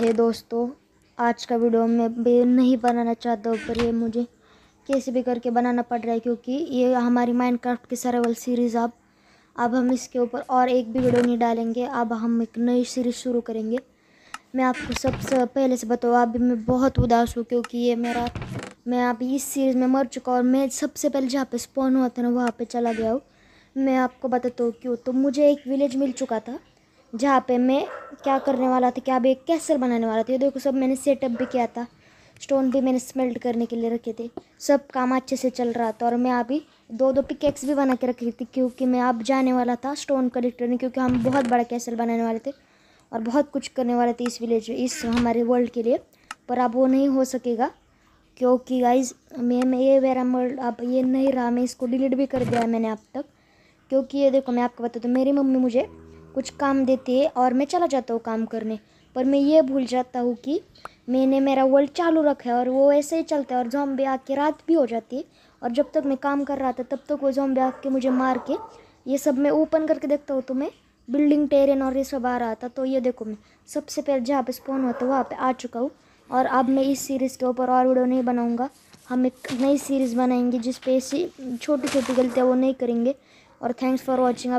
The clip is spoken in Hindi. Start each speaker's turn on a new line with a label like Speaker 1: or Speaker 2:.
Speaker 1: हे दोस्तों आज का वीडियो मैं भी नहीं बनाना चाहता पर ये मुझे कैसे भी करके बनाना पड़ रहा है क्योंकि ये हमारी माइनक्राफ्ट की सरावल सीरीज़ अब अब हम इसके ऊपर और एक भी वीडियो नहीं डालेंगे अब हम एक नई सीरीज़ शुरू करेंगे मैं आपको सबसे पहले से बताऊँ अभी मैं बहुत उदास हूँ क्योंकि ये मेरा मैं अभी इस सीरीज़ में मर चुका और मैं सबसे पहले जहाँ पे स्पॉन हुआ था ना वहाँ पे चला गया हूँ मैं आपको बताता हूँ क्यों तो मुझे एक विलेज मिल चुका था जहाँ पे मैं क्या करने वाला था क्या अब एक कैसल बनाने वाला था ये देखो सब मैंने सेटअप भी किया था स्टोन भी मैंने स्मेल्ट करने के लिए रखे थे सब काम अच्छे से चल रहा था और मैं अभी दो दो पिकेक्स भी बना के रखी थी क्योंकि मैं अब जाने वाला था स्टोन कलेक्ट में क्योंकि हम बहुत बड़ा कैसल बनाने वाले थे और बहुत कुछ करने वाले थे इस विलेज इस हमारे वर्ल्ड के लिए पर अब वो नहीं हो सकेगा क्योंकि गाइज मैं मैं ये वेरा वर्ल्ड अब ये नहीं रहा मैं इसको डिलीट भी कर दिया मैंने अब तक क्योंकि ये देखो मैं आपको बता दूँ तो मेरी मम्मी मुझे कुछ काम देती है और मैं चला जाता हूँ काम करने पर मैं ये भूल जाता हूँ कि मैंने मेरा वर्ल्ड चालू रखा है और वो ऐसे ही चलता है और जॉम्बे आके रात भी हो जाती है और जब तक मैं काम कर रहा था तब तक वो जॉम्बे आके मुझे मार के ये सब मैं ओपन करके देखता हूँ तो मैं बिल्डिंग टेरेन और ये सब आ रहा था तो ये देखो मैं सबसे पहले जहाँ पे स्पॉन होता है वहाँ पे आ चुका हूँ और अब मैं इस सीरीज़ के ऊपर और वीडियो नहीं बनाऊँगा हम एक नई सीरीज़ बनाएंगे जिस ऐसी छोटी छोटी गलतियाँ वो नहीं करेंगे और थैंक्स फॉर वॉचिंग